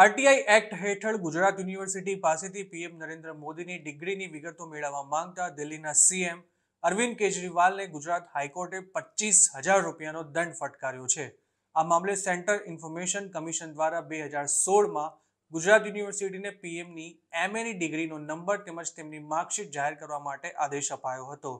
RTI act હેઠળ Gujarat university પાસેથી PM Narendra મોદીની ડિગ્રીની વિગતો મેળવવા માંગતા દિલ્હીના સીએમ અરવિંદ કેજરીવાલને ગુજરાત હાઈકોર્ટે પચીસ હજાર રૂપિયાનો દંડ ફટકાર્યો છે આ મામલે સેન્ટર ઇન્ફોર્મેશન કમિશન દ્વારા બે હજાર સોળમાં ગુજરાત યુનિવર્સિટીને પીએમની એમએની ડિગ્રીનો નંબર તેમજ તેમની માર્કશીટ જાહેર કરવા માટે આદેશ અપાયો હતો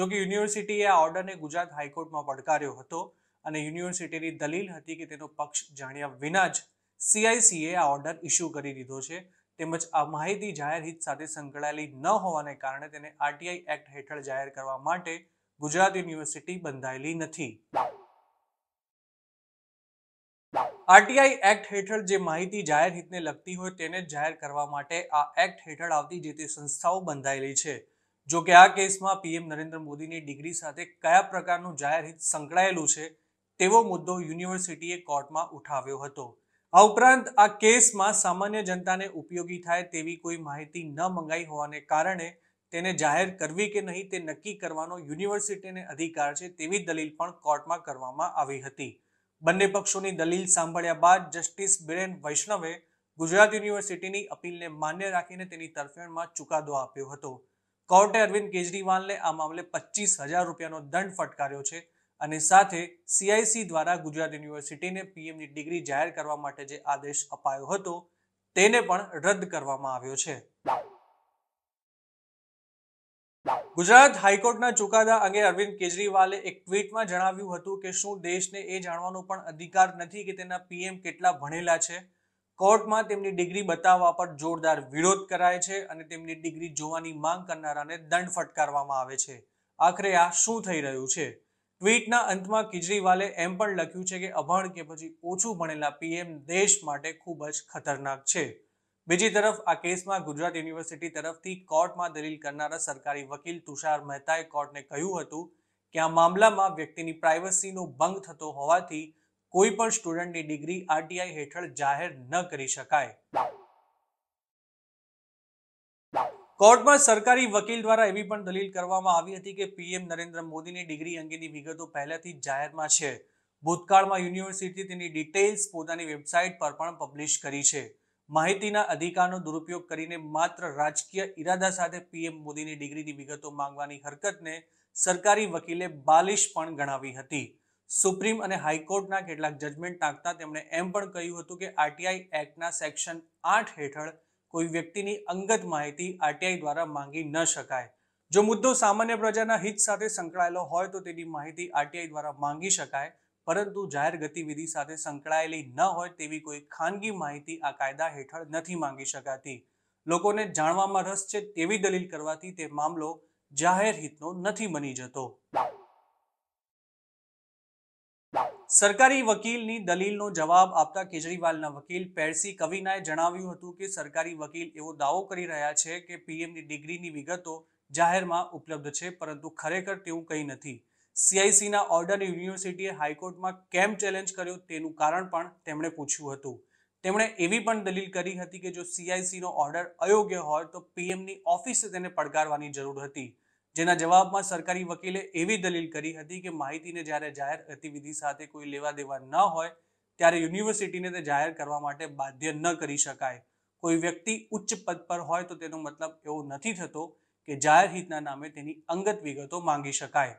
જો કે યુનિવર્સિટીએ આ ઓર્ડરને ગુજરાત હાઈકોર્ટમાં પડકાર્યો હતો અને યુનિવર્સિટીની દલીલ હતી કે તેનો પક્ષ જાણ્યા વિના જ સીઆઈસીએ આ ઓર્ડર ઇસ્યુ કરી દીધો છે તેમજ આ માહિતી જાહેર હિત સાથે સંકળાયેલી ન હોવાને કારણે તેને આરટીઆઈ એક્ટ હેઠળ જાહેર કરવા માટે ગુજરાત યુનિવર્સિટી બંધાયેલી નથી આરટીઆઈ એક્ટ હેઠળ જે માહિતી જાહેર હિતને લગતી હોય તેને જ જાહેર કરવા માટે આ એક્ટ હેઠળ આવતી જે તે સંસ્થાઓ બંધાયેલી છે જો કે આ કેસમાં પીએમ નરેન્દ્ર મોદીની ડિગ્રી સાથે કયા પ્રકારનું જાહેર હિત સંકળાયેલું છે તેવો મુદ્દો યુનિવર્સિટીએ કોર્ટમાં ઉઠાવ્યો હતો આ ઉપરાંત આ કેસમાં સામાન્ય જનતાને ઉપયોગી થાય તેવી કોઈ માહિતી ન મંગાઈ હોવાને કારણે તેને જાહેર કરવી કે નહીં તે નક્કી કરવાનો યુનિવર્સિટીને અધિકાર છે તેવી દલીલ પણ કોર્ટમાં કરવામાં આવી હતી બંને પક્ષોની દલીલ સાંભળ્યા બાદ જસ્ટિસ બિરેન વૈષ્ણવે ગુજરાત યુનિવર્સિટીની અપીલને માન્ય રાખીને તેની તરફેણમાં ચુકાદો આપ્યો હતો કોર્ટે અરવિંદ કેજરીવાલને આ મામલે પચીસ હજાર રૂપિયાનો દંડ ફટકાર્યો છે અને સાથે સીઆઈસી દ્વારા ગુજરાત યુનિવર્સિટીને પીએમની ડિગ્રી જાહેર કરવા માટે જે આદેશ અપાયો હતો તેને પણ રદ કરવામાં આવ્યો છે ગુજરાત હાઈકોર્ટના ચુકાદા અંગે અરવિંદ કેજરીવાલે એક ટ્વીટમાં જણાવ્યું હતું કે શું દેશને એ જાણવાનો પણ અધિકાર નથી કે તેના પીએમ કેટલા ભણેલા છે કોર્ટમાં તેમની ડિગ્રી બતાવવા પર જોરદાર વિરોધ કરાય છે અને તેમની ડિગ્રી જોવાની માંગ કરનારાને દંડ ફટકારવામાં આવે છે આખરે આ શું થઈ રહ્યું છે ટ્વીટના અંતમાં કેજરીવાલે એમ પણ લખ્યું છે કે અભણ કે પછી ઓછું ભણેલા પીએમ દેશ માટે ખૂબ જ ખતરનાક છે બીજી તરફ આ કેસમાં ગુજરાત યુનિવર્સિટી તરફથી કોર્ટમાં દલીલ કરનારા સરકારી વકીલ તુષાર મહેતાએ કોર્ટને કહ્યું હતું કે આ મામલામાં વ્યક્તિની પ્રાઇવસીનો ભંગ થતો હોવાથી કોઈ પણ સ્ટુડન્ટની ડિગ્રી આરટીઆઈ હેઠળ જાહેર ન કરી શકાય કોર્ટમાં સરકારી વકીલ દ્વારા એવી પણ દલીલ કરવામાં આવી હતી કે પીએમ નરેન્દ્ર મોદીની ડિગ્રી અંગેની વિગતો પહેલાથી જાહેરમાં છે ભૂતકાળમાં યુનિવર્સિટી તેની ડિટેલ્સ પોતાની વેબસાઇટ પર પણ પબ્લિશ કરી છે માહિતીના અધિકારનો દુરુપયોગ કરીને માત્ર રાજકીય ઈરાદા સાથે પીએમ મોદીની ડિગ્રીની વિગતો માંગવાની હરકતને સરકારી વકીલે બાલિશ પણ ગણાવી હતી સુપ્રીમ અને હાઈકોર્ટના કેટલાક જજમેન્ટ નાખતા તેમણે એમ પણ કહ્યું હતું કે આરટીઆઈ એક્ટના સેક્શન આઠ હેઠળ કોઈ વ્યક્તિની અંગત માહિતી આરટીઆઈ દ્વારા માંગી ન શકાય જો મુદ્દો સામાન્ય પ્રજાના હિત સાથે સંકળાયેલો હોય તો તેની માહિતી આરટીઆઈ દ્વારા માંગી શકાય પરંતુ જાહેર ગતિવિધિ સાથે સંકળાયેલી ન હોય તેવી કોઈ ખાનગી માહિતી આ કાયદા હેઠળ નથી માંગી શકાતી લોકોને જાણવામાં રસ છે તેવી દલીલ કરવાથી તે મામલો જાહેર હિતનો નથી બની જતો સરકારી વકીલની દલીલનો જવાબ આપતા કેજરીવાલના વકીલ પેરસી કવિનાએ જણાવ્યું હતું કે સરકારી વકીલ એવો દાવો કરી રહ્યા છે કે પીએમની ડિગ્રીની વિગતો જાહેરમાં ઉપલબ્ધ છે પરંતુ ખરેખર તેવું કંઈ નથી સીઆઈસીના ઓર્ડર યુનિવર્સિટીએ હાઈકોર્ટમાં કેમ ચેલેન્જ કર્યો તેનું કારણ પણ તેમણે પૂછ્યું હતું તેમણે એવી પણ દલીલ કરી હતી કે જો સીઆઈસીનો ઓર્ડર અયોગ્ય હોય તો પીએમની ઓફિસે તેને પડકારવાની જરૂર હતી જેના જવાબમાં સરકારી વકીલે એવી દલીલ કરી હતી કે માહિતીને જ્યારે જાહેર ગતિવિધિ સાથે કોઈ લેવા દેવા ન હોય ત્યારે યુનિવર્સિટીને તે જાહેર કરવા માટે બાધ્ય ન કરી શકાય કોઈ વ્યક્તિ ઉચ્ચ પદ પર હોય તો તેનો મતલબ એવો નથી થતો કે જાહેર હિતના નામે તેની અંગત વિગતો માંગી શકાય